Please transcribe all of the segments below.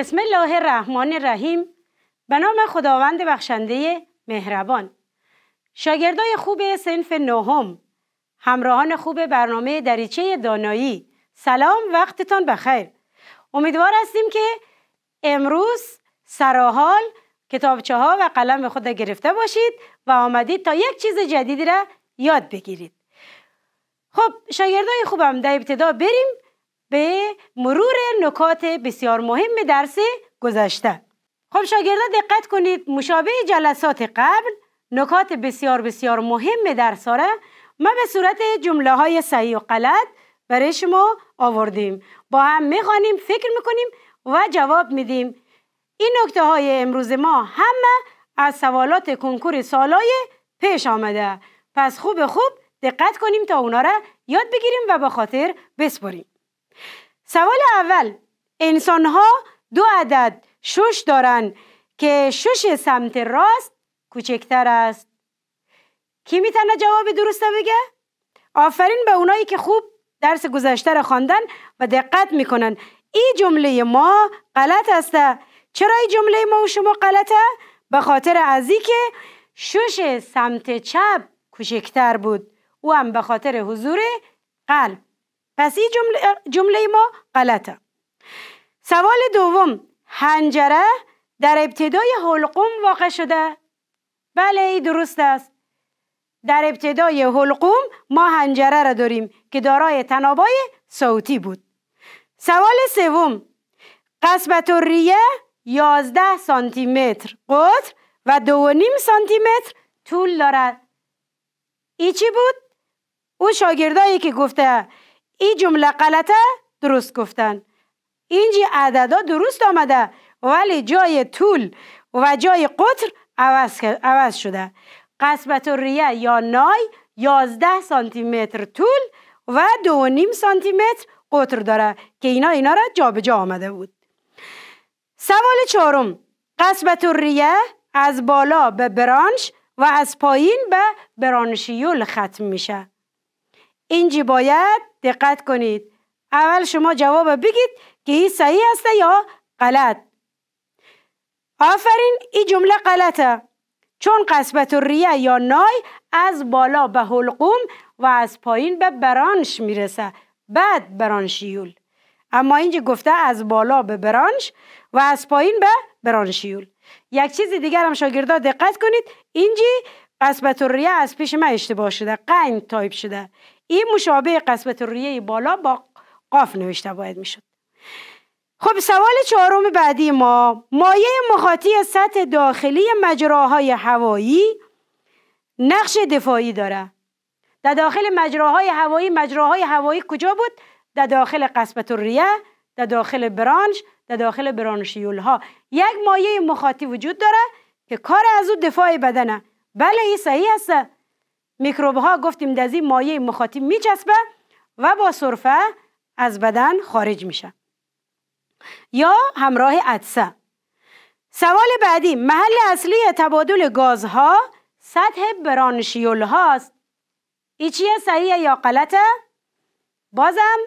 بسم الله الرحمن الرحیم به نام خداوند بخشنده مهربان شاگردای خوب سنف نهم همراهان خوب برنامه دریچه دانایی سلام وقتتان بخیر امیدوار هستیم که امروز سراحال کتابچه ها و قلم به خود گرفته باشید و آمدید تا یک چیز جدیدی را یاد بگیرید خب شاگردای خوبم در ابتدا بریم به مرور نکات بسیار مهم درس گذشته خب شاگردا دقت کنید مشابه جلسات قبل نکات بسیار بسیار مهم درس را ما به صورت جمله های صحیح و غلط برای شما آوردیم با هم میخوانیم فکر میکنیم و جواب میدیم این نکته های امروز ما همه از سوالات کنکور سالای پیش آمده پس خوب خوب دقت کنیم تا اونا را یاد بگیریم و به خاطر بسپاریم سوال اول انسان ها دو عدد شش دارن که شش سمت راست کوچکتر است کی میتونه جواب درست بگه؟ آفرین به اونایی که خوب درس گذشته را خواندن و دقت میکنن این جمله ما غلط است چرا این جمله ما و شما غلطه به خاطر ای که شش سمت چپ کوچکتر بود او هم به خاطر حضور قلب پس این جمله, جمله ما غلطه سوال دوم هنجره در ابتدای حلقوم واقع شده بله ای درست است در ابتدای حلقوم ما هنجره را داریم که دارای تنابای صوتی بود سوال سوم قسمت ریه 11 سانتی متر قطر و 2.5 سانتی متر طول دارد ای چی بود؟ او شاگردایی که گفته این جمله غلطه درست گفتن اینجی عددا درست آمده ولی جای طول و جای قطر عوض, شده. شده و ریه یا نای یازده سانتی متر طول و نیم سانتی متر قطر داره که اینا اینا را جابجا جا آمده بود سوال چهارم و ریه از بالا به برانش و از پایین به برانشیول ختم میشه اینجی باید دقت کنید اول شما جواب بگید که این صحیح است یا غلط آفرین این جمله غلطه چون قصبت ریه یا نای از بالا به حلقوم و از پایین به برانش میرسه بعد برانشیول اما اینجا گفته از بالا به برانش و از پایین به برانشیول یک چیز دیگر هم شاگردا دقت کنید اینجی قصبت ریه از پیش من اشتباه شده قین تایپ شده این مشابه قسمت رویه بالا با قاف نوشته باید میشد خب سوال چهارم بعدی ما مایه مخاطی سطح داخلی مجراهای هوایی نقش دفاعی داره در داخل مجراهای هوایی مجراهای هوایی کجا بود در داخل قسمت ریه در داخل برانش در داخل برانشیول ها یک مایه مخاطی وجود داره که کار از او دفاع بدنه بله این صحیح است میکروب ها گفتیم دزی مایه مخاطی میچسبه و با سرفه از بدن خارج میشه یا همراه عدسه سوال بعدی محل اصلی تبادل گازها سطح برانشیول هاست این چیه صحیح یا غلطه بازم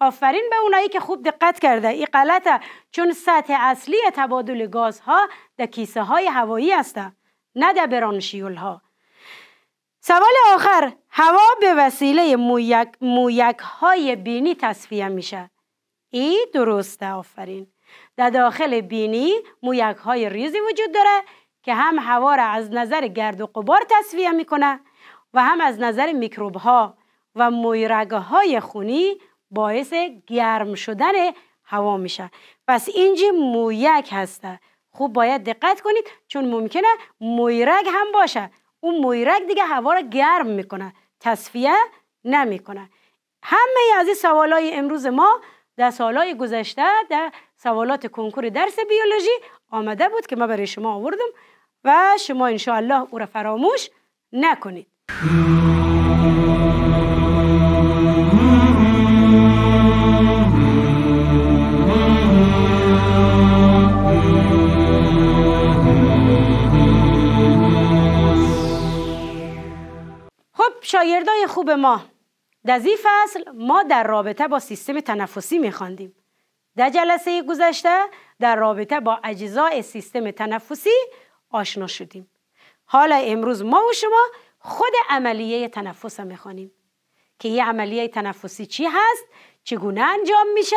آفرین به اونایی که خوب دقت کرده ای غلطه چون سطح اصلی تبادل گازها در کیسه های هوایی هسته نه در برانشیول ها سوال آخر هوا به وسیله مویک, مویک های بینی تصفیه میشه ای درسته آفرین در داخل بینی مویک های ریزی وجود داره که هم هوا را از نظر گرد و قبار تصفیه میکنه و هم از نظر میکروب ها و مویرگ های خونی باعث گرم شدن هوا میشه پس اینجی مویک هسته خوب باید دقت کنید چون ممکنه مویرگ هم باشه اون مویرک دیگه هوا رو گرم میکنه تصفیه نمیکنه همه از این سوالای امروز ما در سالهای گذشته در سوالات کنکور درس بیولوژی آمده بود که ما برای شما آوردم و شما انشاءالله او را فراموش نکنید شاگردای خوب ما در این فصل ما در رابطه با سیستم تنفسی میخواندیم در جلسه گذشته در رابطه با اجزای سیستم تنفسی آشنا شدیم حالا امروز ما و شما خود عملیه تنفس رو میخوانیم که یه عملیه تنفسی چی هست چگونه انجام میشه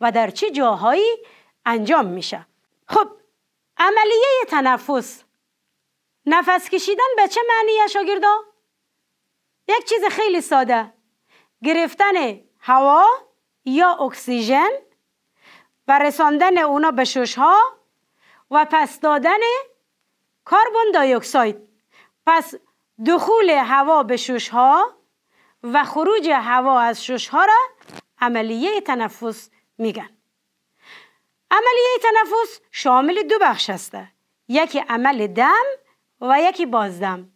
و در چه جاهایی انجام میشه خب عملیه تنفس نفس کشیدن به چه معنی شاگردا یک چیز خیلی ساده گرفتن هوا یا اکسیژن و رساندن اونا به شش ها و پس دادن کاربون دایوکساید. اکساید پس دخول هوا به شش ها و خروج هوا از شش ها را عملیه تنفس میگن عملیه تنفس شامل دو بخش است یکی عمل دم و یکی بازدم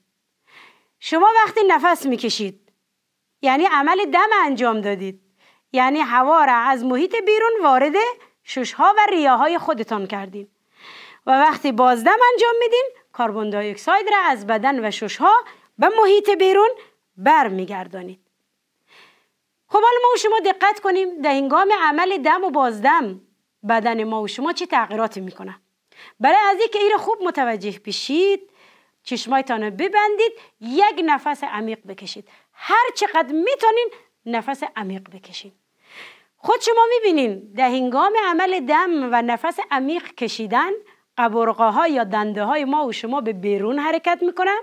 شما وقتی نفس میکشید یعنی عمل دم انجام دادید یعنی هوا را از محیط بیرون وارد ششها و ریاهای خودتان کردین و وقتی بازدم انجام میدین کاربون دی را از بدن و ششها به محیط بیرون بر میگردانید خب حالا ما و شما دقت کنیم در هنگام عمل دم و بازدم بدن ما و شما چه تغییراتی میکنه برای از اینکه ایر خوب متوجه بشید چشمایتان رو ببندید یک نفس عمیق بکشید هر چقدر میتونین نفس عمیق بکشید خود شما میبینین در هنگام عمل دم و نفس عمیق کشیدن قبرقه ها یا دنده های ما و شما به بیرون حرکت میکنن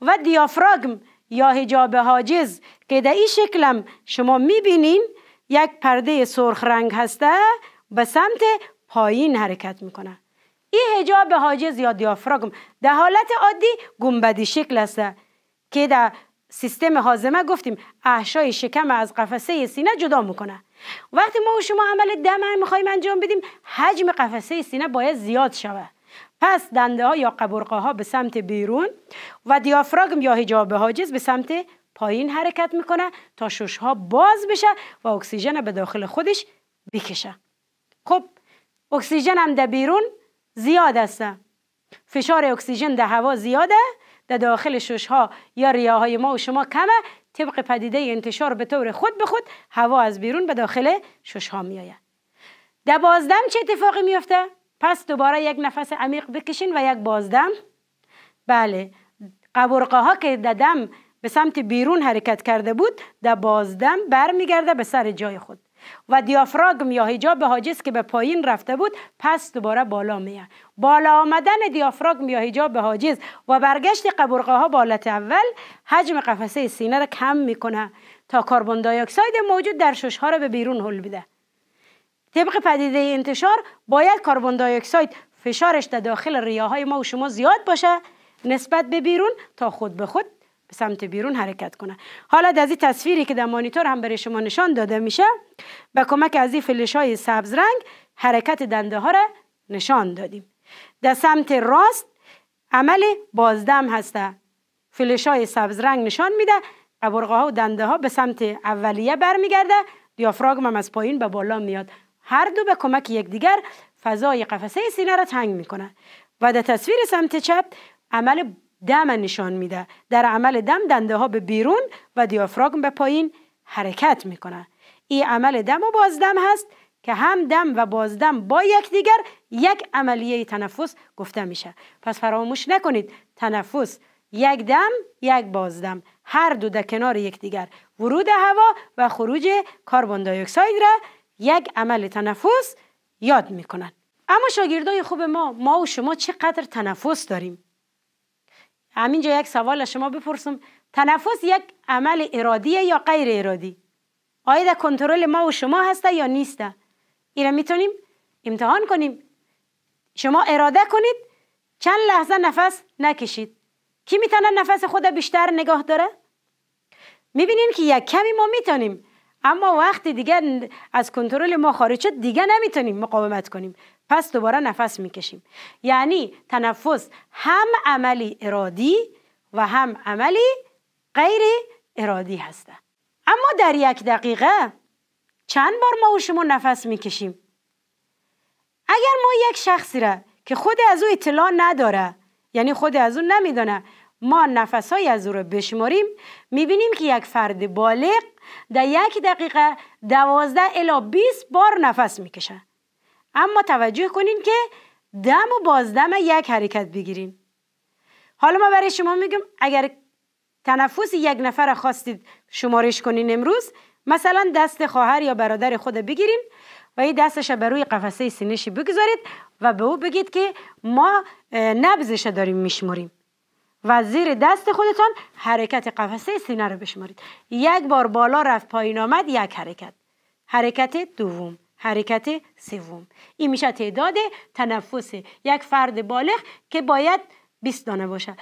و دیافراگم یا هجاب حاجز که در این شکلم شما میبینین یک پرده سرخ رنگ هسته به سمت پایین حرکت میکنه این هجاب حاجز یا دیافراگم در حالت عادی گنبدی شکل است که در سیستم حازمه گفتیم احشای شکم از قفسه سینه جدا میکنه وقتی ما و شما عمل دم میخوایم انجام بدیم حجم قفسه سینه باید زیاد شود پس دنده ها یا قبرقه ها به سمت بیرون و دیافراگم یا حجاب حاجز به سمت پایین حرکت میکنه تا شش ها باز بشه و اکسیژن به داخل خودش بکشه خب اکسیژن هم در بیرون زیاد است فشار اکسیژن در هوا زیاده در داخل شش ها یا ریاهای ما و شما کمه طبق پدیده انتشار به طور خود به خود هوا از بیرون به داخل شش ها می آید در بازدم چه اتفاقی میفته پس دوباره یک نفس عمیق بکشین و یک بازدم بله قبرقه ها که در دم به سمت بیرون حرکت کرده بود در بازدم برمیگرده به سر جای خود و دیافراگم یا حجاب حاجز که به پایین رفته بود پس دوباره بالا میه بالا آمدن دیافراگم یا حجاب حاجز و برگشت قبرقه ها بالت اول حجم قفسه سینه را کم میکنه تا کاربون دایاکساید موجود در شش ها را به بیرون هل بده طبق پدیده انتشار باید کربن دایاکساید فشارش در داخل ریاهای های ما و شما زیاد باشه نسبت به بیرون تا خود به خود سمت بیرون حرکت کنه حالا از این تصویری که در مانیتور هم برای شما نشان داده میشه به کمک از این فلش های سبز رنگ حرکت دنده ها را نشان دادیم در سمت راست عمل بازدم هسته فلش های سبز رنگ نشان میده ابرقه ها و دنده ها به سمت اولیه برمیگرده دیافراگم هم از پایین به بالا میاد هر دو به کمک یکدیگر فضای قفسه سینه را تنگ میکنه و در تصویر سمت چپ عمل دم نشان میده در عمل دم دنده ها به بیرون و دیافراگم به پایین حرکت میکنه این عمل دم و بازدم هست که هم دم و بازدم با یکدیگر یک عملیه تنفس گفته میشه پس فراموش نکنید تنفس یک دم یک بازدم هر دو در کنار یکدیگر ورود هوا و خروج کاربون دی را یک عمل تنفس یاد میکنن اما شاگردای خوب ما ما و شما چقدر تنفس داریم همینجا یک سوال از شما بپرسم تنفس یک عمل ارادیه یا غیر ارادی آیا در کنترل ما و شما هسته یا نیسته این میتونیم امتحان کنیم شما اراده کنید چند لحظه نفس نکشید کی میتونه نفس خود بیشتر نگاه داره میبینین که یک کمی ما میتونیم اما وقتی دیگه از کنترل ما خارج شد دیگه نمیتونیم مقاومت کنیم پس دوباره نفس میکشیم یعنی تنفس هم عملی ارادی و هم عملی غیر ارادی هسته اما در یک دقیقه چند بار ما و شما نفس میکشیم اگر ما یک شخصی را که خود از او اطلاع نداره یعنی خود از او نمیدانه ما نفس های از او را بشماریم میبینیم که یک فرد بالغ در یک دقیقه دوازده الا 20 بار نفس میکشه اما توجه کنین که دم و بازدم یک حرکت بگیریم حالا ما برای شما میگم اگر تنفس یک نفر خواستید شمارش کنین امروز مثلا دست خواهر یا برادر خود بگیرین و این دستش بر روی قفسه شی بگذارید و به او بگید که ما نبزش داریم میشمریم و زیر دست خودتان حرکت قفسه سینه رو بشمارید یک بار بالا رفت پایین آمد یک حرکت حرکت دوم حرکت سوم این میشه تعداد تنفس یک فرد بالغ که باید 20 دانه باشه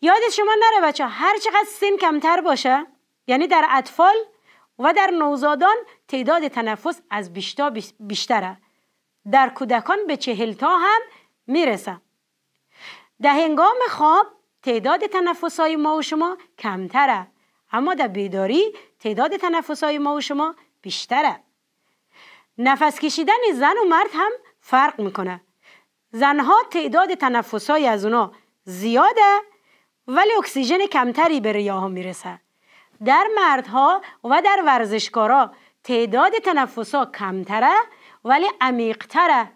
یاد شما نره بچه هر چقدر سن کمتر باشه یعنی در اطفال و در نوزادان تعداد تنفس از بیشتر بیشتره در کودکان به چهل تا هم میرسه در هنگام خواب تعداد تنفس های ما و شما کمتره اما در بیداری تعداد تنفس های ما و شما بیشتره نفس کشیدن زن و مرد هم فرق میکنه زنها تعداد تنفس های از اونا زیاده ولی اکسیژن کمتری به ریاها ها میرسه در مردها و در ورزشکارا تعداد تنفس ها کمتره ولی عمیقتره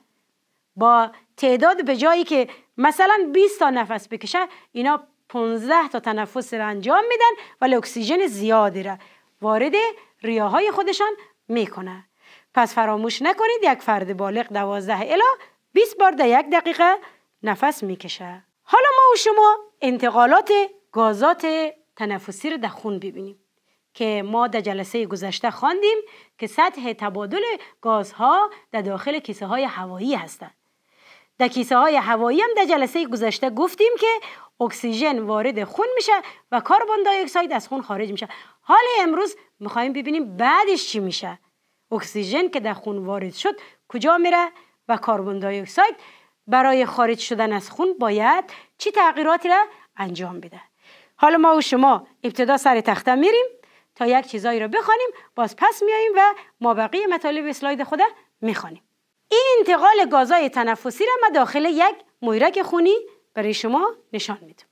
با تعداد به جایی که مثلا 20 تا نفس بکشه اینا 15 تا تنفس را انجام میدن ولی اکسیژن زیادی را وارد ریاهای خودشان میکنه پس فراموش نکنید یک فرد بالغ دوازده الا 20 بار در یک دقیقه نفس میکشه حالا ما و شما انتقالات گازات تنفسی رو در خون ببینیم که ما در جلسه گذشته خواندیم که سطح تبادل گازها در داخل کیسه های هوایی هستند در کیسه های هوایی هم در جلسه گذشته گفتیم که اکسیژن وارد خون میشه و کربن دی اکساید از خون خارج میشه حال امروز میخوایم ببینیم بعدش چی میشه اکسیژن که در خون وارد شد کجا میره و کاربون دی اکساید برای خارج شدن از خون باید چی تغییراتی را انجام بده حالا ما و شما ابتدا سر تخته میریم تا یک چیزایی را بخوانیم باز پس میاییم و ما بقیه مطالب اسلاید خود میخوانیم این انتقال گازهای تنفسی را ما داخل یک مویرک خونی برای شما نشان میدم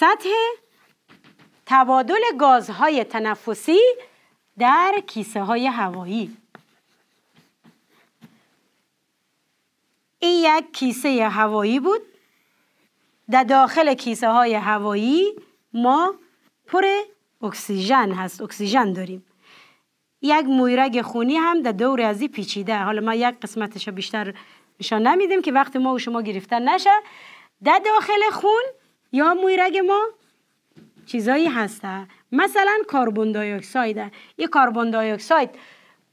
سطح تبادل گازهای تنفسی در کیسه های هوایی این یک کیسه هوایی بود در داخل کیسه های هوایی ما پر اکسیژن هست اکسیژن داریم یک مویرگ خونی هم در دور ازی پیچیده حالا ما یک قسمتش بیشتر نشان نمیدیم که وقتی ما و شما گرفتن نشه در داخل خون یا مویرگ ما چیزایی هسته مثلا کاربون دای اکساید این کاربون دای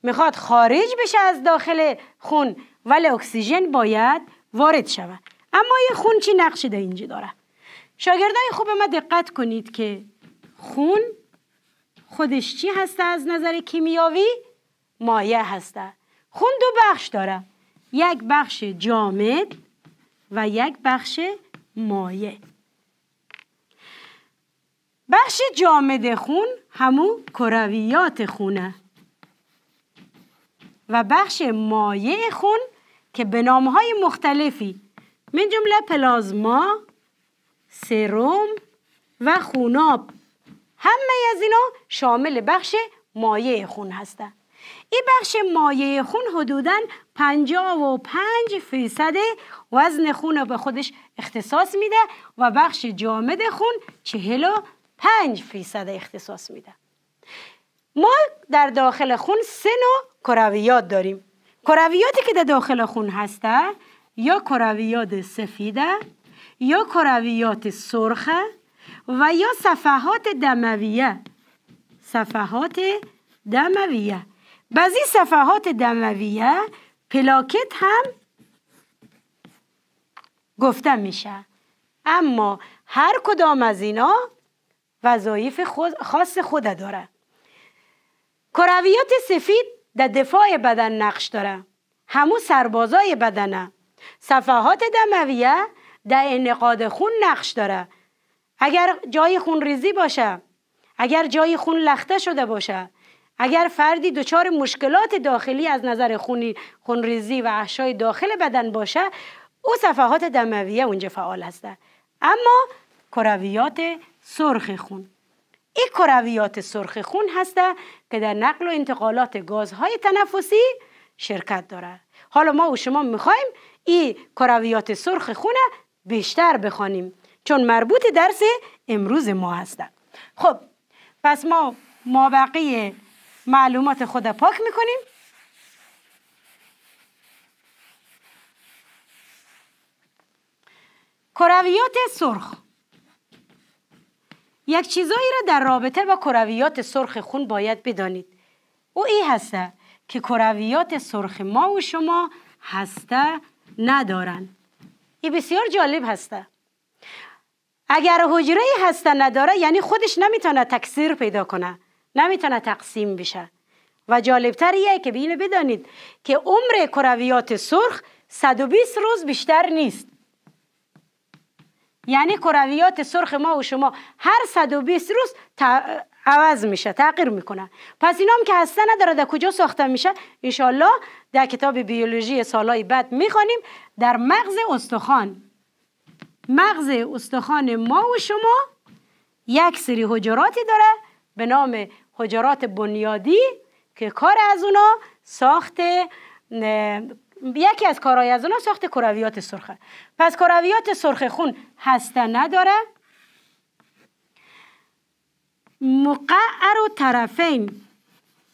میخواد خارج بشه از داخل خون ولی اکسیژن باید وارد شود اما یه خون چی نقشی در دا اینجا داره شاگردای خوب ما دقت کنید که خون خودش چی هسته از نظر کیمیاوی مایع هسته خون دو بخش داره یک بخش جامد و یک بخش مایه. بخش جامد خون همو کرویات خونه و بخش مایع خون که به نامهای مختلفی من جمله پلازما، سروم و خوناب همه از اینا شامل بخش مایع خون هستند. این بخش مایع خون حدوداً 55 فیصد وزن خون رو به خودش اختصاص میده و بخش جامد خون 40 پنج فیصد اختصاص میده ما در داخل خون سه نوع کرویات داریم کرویاتی که در داخل خون هسته یا کرویات سفیده یا کرویات سرخه و یا صفحات دمویه صفحات دمویه بعضی صفحات دمویه پلاکت هم گفته میشه اما هر کدام از اینا وظایف خاص خود داره کرویات سفید در دفاع بدن نقش داره همو سربازای بدنه صفحات دمویه در انقاد خون نقش داره اگر جای خون ریزی باشه اگر جای خون لخته شده باشه اگر فردی دچار مشکلات داخلی از نظر خونی ریزی و احشای داخل بدن باشه او صفحات دمویه اونجا فعال هسته اما کرویات سرخ خون کرویات سرخ خون هسته که در نقل و انتقالات گازهای تنفسی شرکت داره حالا ما و شما میخوایم این کرویات سرخ خونه بیشتر بخوانیم چون مربوط درس امروز ما هسته خب پس ما مابقی معلومات خود پاک میکنیم کرویات سرخ یک چیزایی را در رابطه با کرویات سرخ خون باید بدانید او ای هسته که کرویات سرخ ما و شما هسته ندارن. این بسیار جالب هسته اگر حجره هسته نداره یعنی خودش نمیتونه تکثیر پیدا کنه نمیتونه تقسیم بشه و جالبتر یه که بینه بدانید که عمر کرویات سرخ 120 روز بیشتر نیست یعنی کرویات سرخ ما و شما هر 120 روز عوض میشه تغییر میکنه پس اینام هم که هسته نداره در کجا ساخته میشه انشالله در کتاب بیولوژی سالهای بعد میخوانیم در مغز استخوان مغز استخوان ما و شما یک سری حجراتی داره به نام حجرات بنیادی که کار از اونا ساخت یکی از کارهای از اونها ساخت کرویات سرخه پس کرویات سرخ خون هسته نداره مقعر و طرفین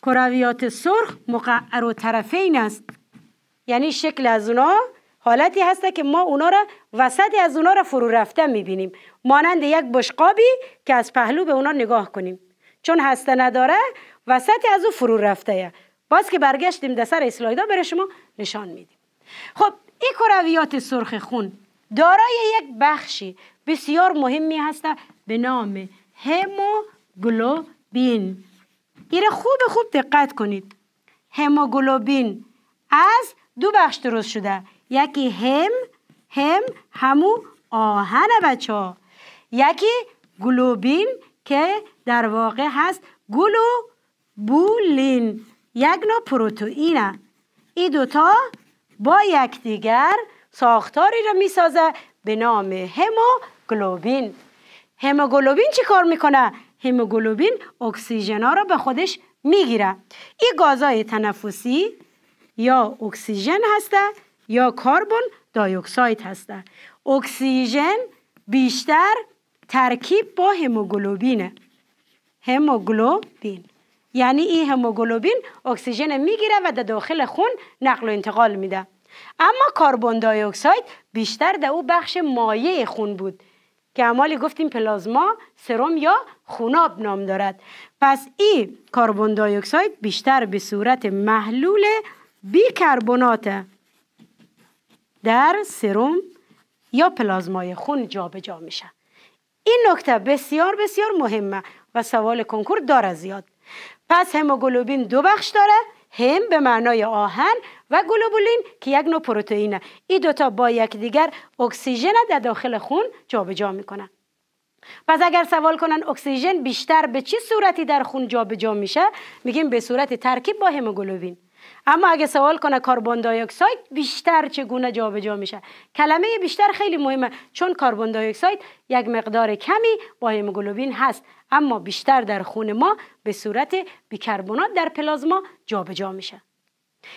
کرویات سرخ مقعر و طرفین است یعنی شکل از اونا حالتی هسته که ما اونا را وسط از اونا را فرو رفته میبینیم مانند یک بشقابی که از پهلو به اونا نگاه کنیم چون هسته نداره وسط از او فرو رفته باز که برگشتیم در سر اسلایدا برای شما نشان میدیم خب این کرویات سرخ خون دارای یک بخشی بسیار مهمی هست به نام هموگلوبین ایره خوب خوب دقت کنید هموگلوبین از دو بخش درست شده یکی هم هم همو آهن بچه ها یکی گلوبین که در واقع هست گلوبولین یک نوع پروتئینه این دوتا با یکدیگر ساختاری را میسازه به نام هموگلوبین هموگلوبین چی کار میکنه هموگلوبین اکسیژن ها را به خودش میگیره این گازهای تنفسی یا اکسیژن هسته یا کاربون دایوکساید هسته اکسیژن بیشتر ترکیب با هموگلوبینه هموگلوبین یعنی این هموگلوبین اکسیژن میگیره و در داخل خون نقل و انتقال میده اما کاربون دای اکساید بیشتر در او بخش مایه خون بود که عمالی گفتیم پلازما سرم یا خوناب نام دارد پس این کاربون دای اکساید بیشتر به صورت محلول بیکربنات در سرم یا پلازمای خون جابجا جا میشه این نکته بسیار بسیار مهمه و سوال کنکور داره زیاد پس هموگلوبین دو بخش داره هم به معنای آهن و گلوبولین که یک نوع پروتئینه این دوتا با یکدیگر اکسیژن در داخل خون جابجا میکنن پس اگر سوال کنن اکسیژن بیشتر به چه صورتی در خون جابجا میشه میگیم به صورت ترکیب با هموگلوبین اما اگه سوال کنه کاربون دی اکساید بیشتر چگونه جابجا میشه کلمه بیشتر خیلی مهمه چون کاربون دی اکساید یک مقدار کمی با هموگلوبین هست اما بیشتر در خون ما به صورت بیکربونات در پلازما جابجا میشه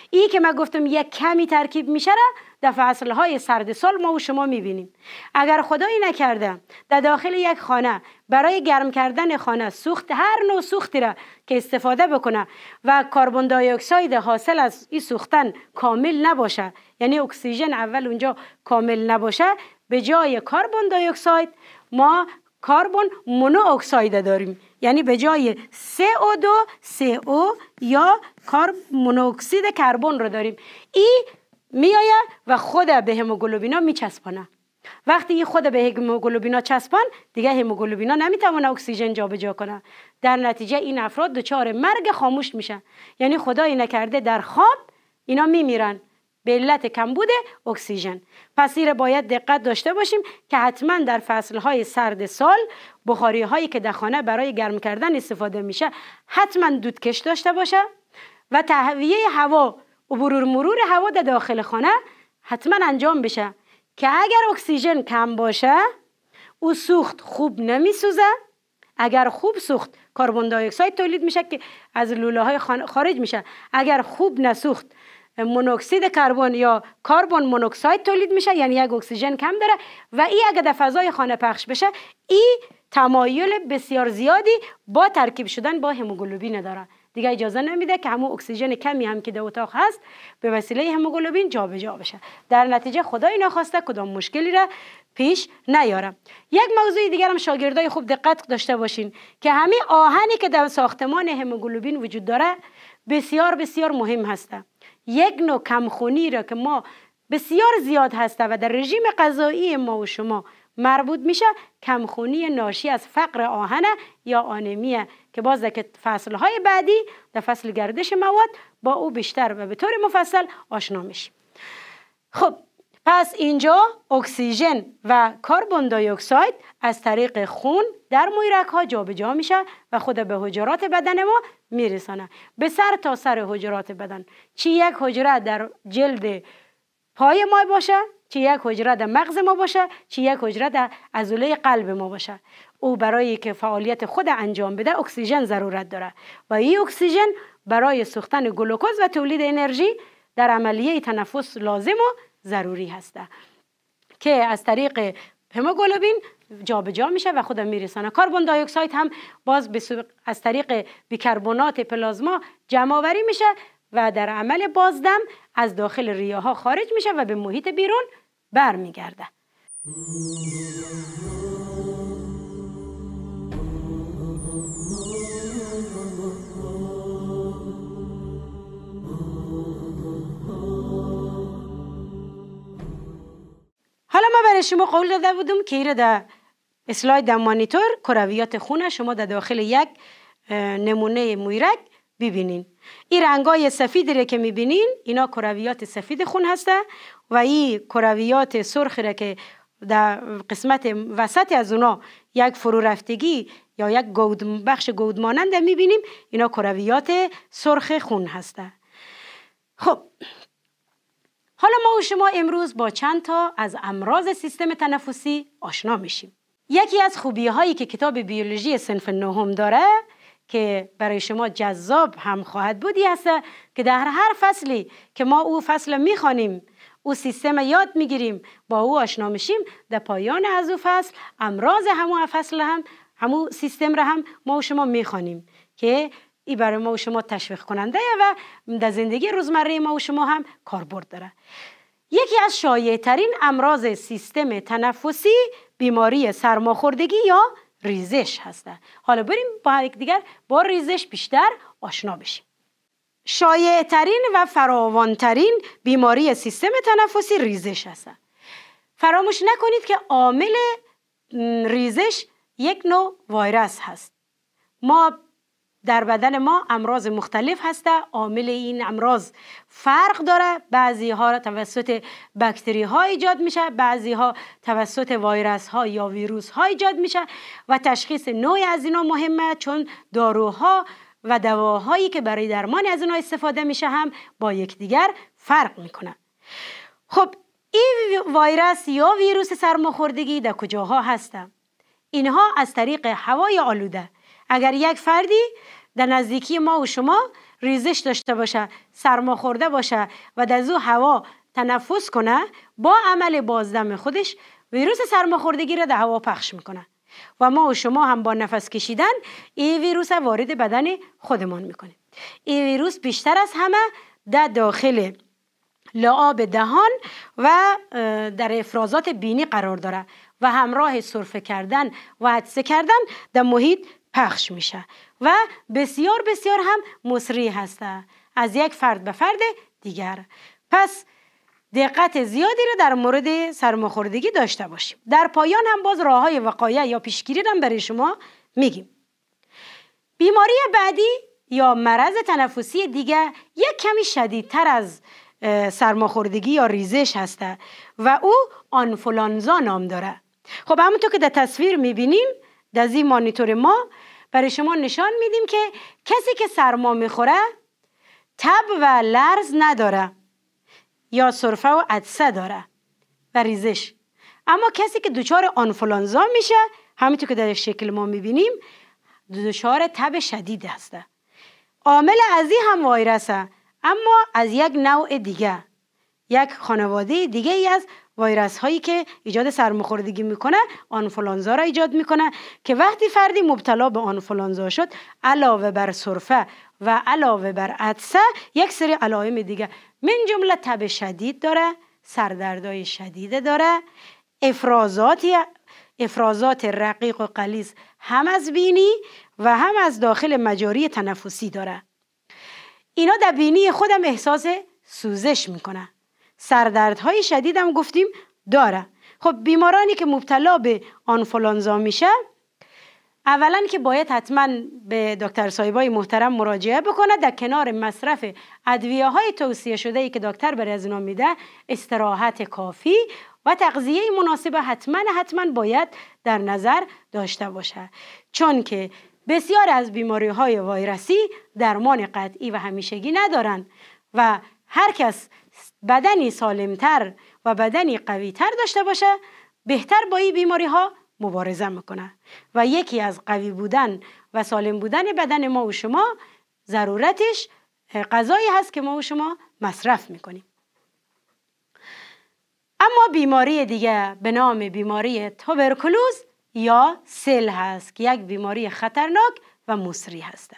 ای که من گفتم یک کمی ترکیب میشه را در فصل های سرد سال ما و شما میبینیم اگر خدایی نکرده در داخل یک خانه برای گرم کردن خانه سوخت هر نوع سوختی را که استفاده بکنه و کاربون دی اکساید حاصل از این سوختن کامل نباشه یعنی اکسیژن اول اونجا کامل نباشه به جای کاربون دی اکساید ما کاربن اکساید داریم یعنی به جای CO2 CO یا مونو مونوکسید کربن رو داریم ای میآیه و خود به هموگلوبینا میچسبانه وقتی این خود به هموگلوبینا چسبان دیگه هموگلوبینا نمیتونه اکسیژن جابجا کنه در نتیجه این افراد دچار مرگ خاموش میشن یعنی خدایی نکرده در خواب اینا میمیرن به علت کمبود اکسیژن پس زیر باید دقت داشته باشیم که حتما در فصلهای سرد سال بخاری هایی که در خانه برای گرم کردن استفاده میشه حتما دودکش داشته باشه و تهویه هوا و برور مرور هوا در داخل خانه حتما انجام بشه که اگر اکسیژن کم باشه او سوخت خوب نمی سوزه اگر خوب سوخت کربن دایکسای تولید میشه که از لوله های خارج میشه اگر خوب نسوخت مونوکسید کربن یا کربن مونوکساید تولید میشه یعنی یک اکسیژن کم داره و این اگه در فضای خانه پخش بشه این تمایل بسیار زیادی با ترکیب شدن با هموگلوبین داره دیگه اجازه نمیده که همو اکسیژن کمی هم که در اتاق هست به وسیله هموگلوبین جابجا بشه در نتیجه خدای نخواسته کدام مشکلی را پیش نیارم یک موضوع دیگر هم شاگردای خوب دقت داشته باشین که همه آهنی که در ساختمان هموگلوبین وجود داره بسیار بسیار مهم هسته یک نوع کمخونی را که ما بسیار زیاد هسته و در رژیم غذایی ما و شما مربوط میشه کمخونی ناشی از فقر آهنه یا آنمیه که باز در فصلهای بعدی در فصل گردش مواد با او بیشتر و به طور مفصل آشنا میشیم خب پس اینجا اکسیژن و کاربون دی از طریق خون در مویرک ها جابجا میشه و خود به حجرات بدن ما میرسانه به سر تا سر حجرات بدن چی یک حجره در جلد پای ما باشه چی یک حجره در مغز ما باشه چی یک حجره در عضله قلب ما باشه او برای که فعالیت خود انجام بده اکسیژن ضرورت داره و این اکسیژن برای سوختن گلوکوز و تولید انرژی در عملیه تنفس لازم و ضروری هسته که از طریق هموگلوبین جابجا میشه و خودم میرسانه کاربون دی هم باز از طریق بیکربونات پلازما جمع آوری میشه و در عمل بازدم از داخل ریه ها خارج میشه و به محیط بیرون برمیگرده حالا ما برای شما قول داده بودم که ایره در اسلاید مانیتور کرویات خون شما در داخل یک نمونه مویرک ببینین این رنگای سفید را که میبینین اینا کرویات سفید خون هسته و این کرویات سرخ را که در قسمت وسط از اونا یک فرو رفتگی یا یک گود بخش گود میبینیم اینا کرویات سرخ خون هسته خب حالا ما و شما امروز با چند تا از امراض سیستم تنفسی آشنا میشیم. یکی از خوبی هایی که کتاب بیولوژی سنف نهم داره که برای شما جذاب هم خواهد بودی هست که در هر فصلی که ما او فصل میخوانیم او سیستم یاد میگیریم با او آشنا میشیم در پایان از او فصل امراض همو فصل هم همو سیستم را هم ما و شما میخوانیم که ای برای ما و شما تشویق کننده و در زندگی روزمره ما و شما هم کاربرد داره یکی از شایع ترین امراض سیستم تنفسی بیماری سرماخوردگی یا ریزش هسته حالا بریم با دیگر با ریزش بیشتر آشنا بشیم شایع ترین و فراوان ترین بیماری سیستم تنفسی ریزش هست فراموش نکنید که عامل ریزش یک نوع وایرس هست ما در بدن ما امراض مختلف هسته عامل این امراض فرق داره بعضی ها توسط بکتری ها ایجاد میشه بعضی ها توسط وایرس ها یا ویروس ها ایجاد میشه و تشخیص نوع از اینا مهمه چون داروها و دواهایی که برای درمان از اینا استفاده میشه هم با یکدیگر فرق میکنه خب این وایرس یا ویروس سرماخوردگی در کجاها هسته اینها از طریق هوای آلوده اگر یک فردی در نزدیکی ما و شما ریزش داشته باشه سرما خورده باشه و در زو هوا تنفس کنه با عمل بازدم خودش ویروس سرماخوردگی را در هوا پخش میکنه و ما و شما هم با نفس کشیدن این ویروس وارد بدن خودمان میکنه این ویروس بیشتر از همه در داخل لعاب دهان و در افرازات بینی قرار داره و همراه سرفه کردن و حدسه کردن در محیط پخش میشه و بسیار بسیار هم مصری هسته از یک فرد به فرد دیگر پس دقت زیادی را در مورد سرماخوردگی داشته باشیم در پایان هم باز راه های وقایه یا پیشگیری را برای شما میگیم بیماری بعدی یا مرض تنفسی دیگه یک کمی شدیدتر از سرماخوردگی یا ریزش هسته و او آنفولانزا نام داره خب همونطور که در تصویر میبینیم در این مانیتور ما برای شما نشان میدیم که کسی که سرما میخوره تب و لرز نداره یا سرفه و عدسه داره و ریزش اما کسی که دچار آنفولانزا میشه همینطور که در شکل ما میبینیم دچار تب شدید هسته عامل از این هم وایرسه اما از یک نوع دیگه یک خانواده دیگه ای از وایرس هایی که ایجاد سرماخوردگی میکنه آنفولانزا را ایجاد میکنه که وقتی فردی مبتلا به آنفولانزا شد علاوه بر سرفه و علاوه بر عدسه یک سری علائم دیگه من جمله تب شدید داره سردردهای شدید داره افرازات افرازات رقیق و قلیز هم از بینی و هم از داخل مجاری تنفسی داره اینا در بینی خودم احساس سوزش میکنه سردردهای شدید هم گفتیم داره خب بیمارانی که مبتلا به آنفولانزا میشه اولا که باید حتما به دکتر صاحبای محترم مراجعه بکنه در کنار مصرف ادویه های توصیه شده ای که دکتر برای از میده استراحت کافی و تغذیه مناسب حتما حتما باید در نظر داشته باشه چون که بسیار از بیماری های وایرسی درمان قطعی و همیشگی ندارن و هر کس بدنی سالمتر و بدنی قویتر داشته باشه بهتر با این بیماری ها مبارزه میکنه و یکی از قوی بودن و سالم بودن بدن ما و شما ضرورتش غذایی هست که ما و شما مصرف میکنیم اما بیماری دیگه به نام بیماری توبرکلوز یا سل هست که یک بیماری خطرناک و مصری هسته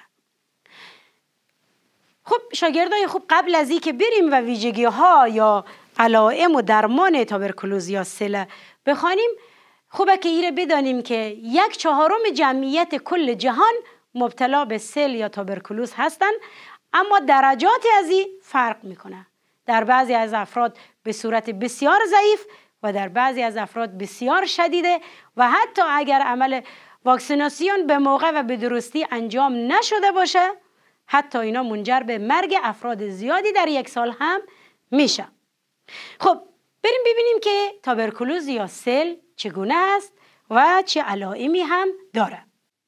خب شاگردای خوب قبل از اینکه بریم و ویژگی ها یا علائم و درمان تابرکلوز یا سله بخوانیم خوبه که ایره بدانیم که یک چهارم جمعیت کل جهان مبتلا به سل یا تابرکلوز هستند اما درجات از این فرق میکنه در بعضی از افراد به صورت بسیار ضعیف و در بعضی از افراد بسیار شدیده و حتی اگر عمل واکسیناسیون به موقع و به درستی انجام نشده باشه حتی اینا منجر به مرگ افراد زیادی در یک سال هم میشه خب بریم ببینیم که تابرکلوز یا سل چگونه است و چه علائمی هم داره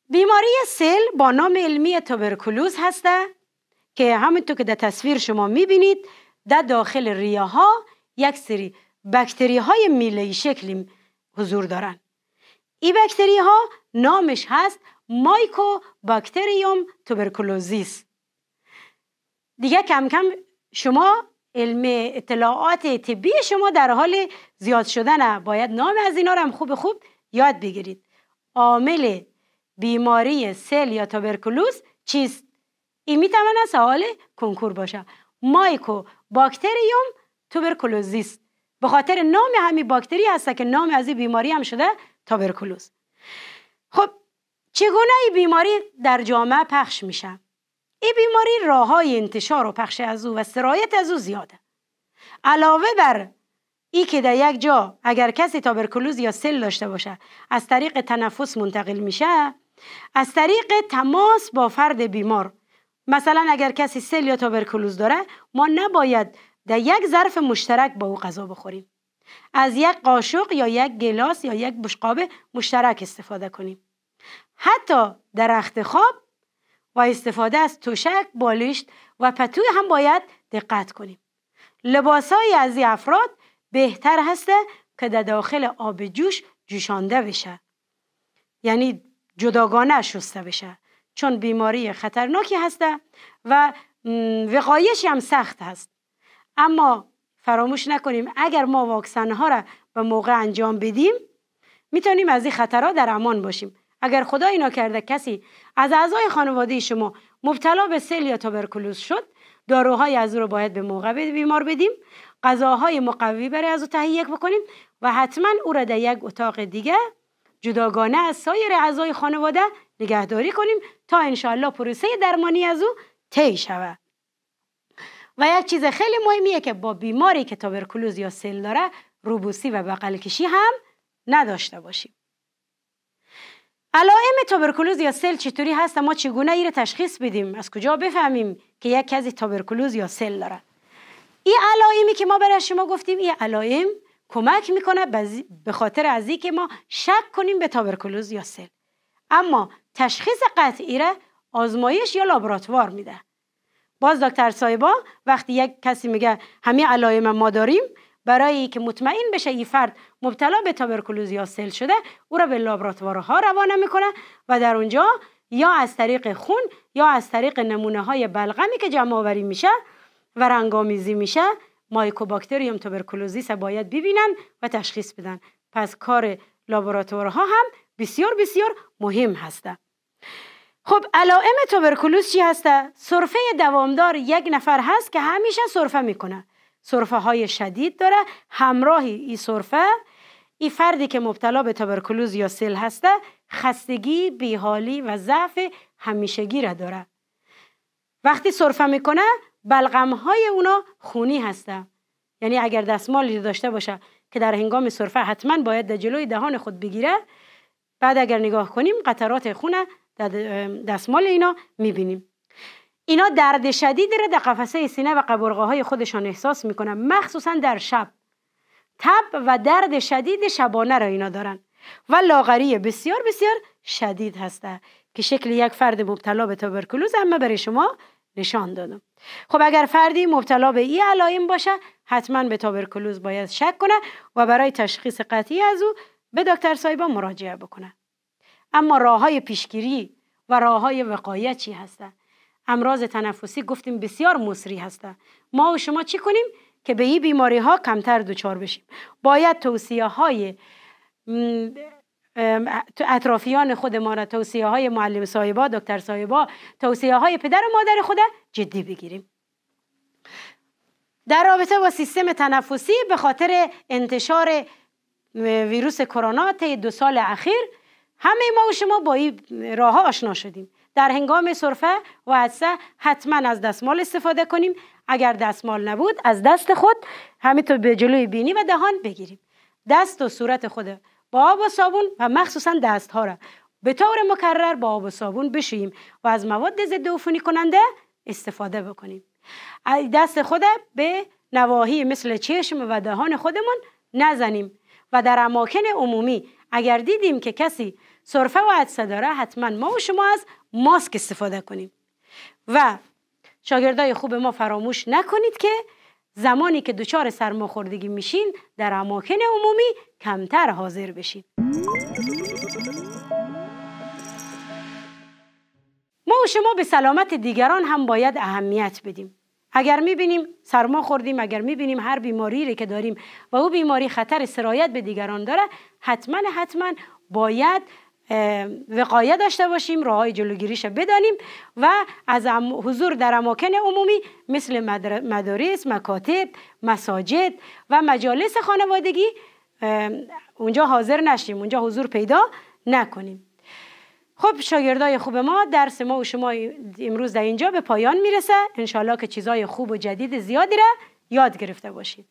بیماری سل با نام علمی تابرکلوز هسته که همونطور که در تصویر شما میبینید در داخل ریه ها یک سری بکتری های شکلی حضور دارن این بکتری ها نامش هست مایکو باکتریوم توبرکولوزیست دیگه کم کم شما علم اطلاعات طبی شما در حال زیاد شدنه باید نام از اینا رو هم خوب خوب یاد بگیرید عامل بیماری سل یا تابرکولوز چیست این میتونه سوال کنکور باشه مایکو باکتریوم توبرکلوزیست به خاطر نام همین باکتری هست که نام از این بیماری هم شده تابرکولوز. خب چگونه این بیماری در جامعه پخش میشه این بیماری راه های انتشار و پخش از او و سرایت از او زیاده علاوه بر ای که در یک جا اگر کسی تابرکلوز یا سل داشته باشه از طریق تنفس منتقل میشه از طریق تماس با فرد بیمار مثلا اگر کسی سل یا تابرکلوز داره ما نباید در یک ظرف مشترک با او غذا بخوریم از یک قاشق یا یک گلاس یا یک بشقاب مشترک استفاده کنیم حتی در خواب و استفاده از توشک بالشت و پتو هم باید دقت کنیم لباسهایی از این افراد بهتر هسته که در داخل آب جوش جوشانده بشه یعنی جداگانه شسته بشه چون بیماری خطرناکی هسته و وقایش هم سخت هست اما فراموش نکنیم اگر ما واکسن ها را به موقع انجام بدیم میتونیم از این خطرها در امان باشیم اگر خدا اینا کرده کسی از اعضای خانواده شما مبتلا به سل یا توبرکلوز شد داروهای از او رو باید به موقع بیمار بدیم غذاهای مقوی برای از او تهیه بکنیم و حتما او را در یک اتاق دیگه جداگانه از سایر اعضای خانواده نگهداری کنیم تا انشاءالله پروسه درمانی از او طی شود و یک چیز خیلی مهمیه که با بیماری که توبرکولوز یا سل داره روبوسی و بغل هم نداشته باشیم علائم توبرکولوز یا سل چطوری هست ما چگونه ای رو تشخیص بدیم از کجا بفهمیم که یک کسی توبرکولوز یا سل داره این علائمی که ما برای شما گفتیم این علائم کمک میکنه به خاطر از که ما شک کنیم به توبرکولوز یا سل اما تشخیص قطعی را آزمایش یا لابراتوار میده باز دکتر سایبا وقتی یک کسی میگه همه علائم ما داریم برای که مطمئن بشه این فرد مبتلا به تبرکلوز یا سل شده او را به لابراتوارها روانه میکنه و در اونجا یا از طریق خون یا از طریق نمونه های بلغمی که جمع آوری میشه و رنگامیزی میشه مایکوباکتریوم توبرکلوزیس باید ببینن و تشخیص بدن پس کار لابراتوارها هم بسیار بسیار مهم هسته خب علائم توبرکولوز چی هسته؟ صرفه دوامدار یک نفر هست که همیشه صرفه میکنه سرفه های شدید داره همراه این سرفه این فردی که مبتلا به تبرکلوز یا سل هسته خستگی، بیحالی و ضعف همیشگی را داره وقتی سرفه میکنه بلغم های اونا خونی هسته یعنی اگر دستمالی داشته باشه که در هنگام سرفه حتما باید در جلوی دهان خود بگیره بعد اگر نگاه کنیم قطرات خونه در دستمال اینا میبینیم اینا درد شدیدی را در قفسه سینه و قبرقه های خودشان احساس میکنن مخصوصا در شب تب و درد شدید شبانه را اینا دارن و لاغری بسیار بسیار شدید هسته که شکل یک فرد مبتلا به توبرکلوز اما برای شما نشان دادم خب اگر فردی مبتلا به این علائم باشه حتما به توبرکلوز باید شک کنه و برای تشخیص قطعی از او به دکتر سایبا مراجعه بکنه اما راه های پیشگیری و راه های وقایه چی امراض تنفسی گفتیم بسیار مصری هسته ما و شما چی کنیم که به این بیماری ها کمتر دچار بشیم باید توصیه های اطرافیان خود ما را توصیه های معلم سایبا دکتر سایبا توصیه های پدر و مادر خود جدی بگیریم در رابطه با سیستم تنفسی به خاطر انتشار ویروس کرونا طی دو سال اخیر همه ما و شما با این راه ها آشنا شدیم در هنگام سرفه و عدسه حتما از دستمال استفاده کنیم اگر دستمال نبود از دست خود همینطور به جلوی بینی و دهان بگیریم دست و صورت خود با آب و صابون و مخصوصا دست ها را به طور مکرر با آب و صابون بشوییم و از مواد ضد عفونی کننده استفاده بکنیم دست خود به نواحی مثل چشم و دهان خودمون نزنیم و در اماکن عمومی اگر دیدیم که کسی سرفه و عدسه حتما ما و شما از ماسک استفاده کنیم و شاگردای خوب ما فراموش نکنید که زمانی که دچار سرماخوردگی میشین در اماکن عمومی کمتر حاضر بشین ما و شما به سلامت دیگران هم باید اهمیت بدیم اگر میبینیم سرما خوردیم اگر میبینیم هر بیماری رو که داریم و او بیماری خطر سرایت به دیگران داره حتما حتما باید وقایه داشته باشیم راه های جلوگیریش بدانیم و از حضور در اماکن عمومی مثل مدارس، مکاتب، مساجد و مجالس خانوادگی اونجا حاضر نشیم اونجا حضور پیدا نکنیم خب شاگردای خوب ما درس ما و شما امروز در اینجا به پایان میرسه انشالله که چیزای خوب و جدید زیادی را یاد گرفته باشید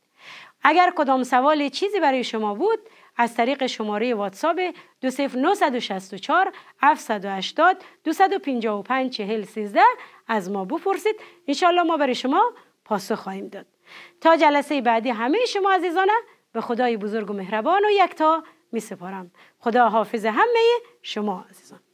اگر کدام سوال چیزی برای شما بود از طریق شماره واتساب 20964 780 255 40 13 از ما بپرسید انشاءالله ما برای شما پاسخ خواهیم داد تا جلسه بعدی همه شما عزیزانه به خدای بزرگ و مهربان و یکتا می سپارم خدا حافظ همه شما عزیزان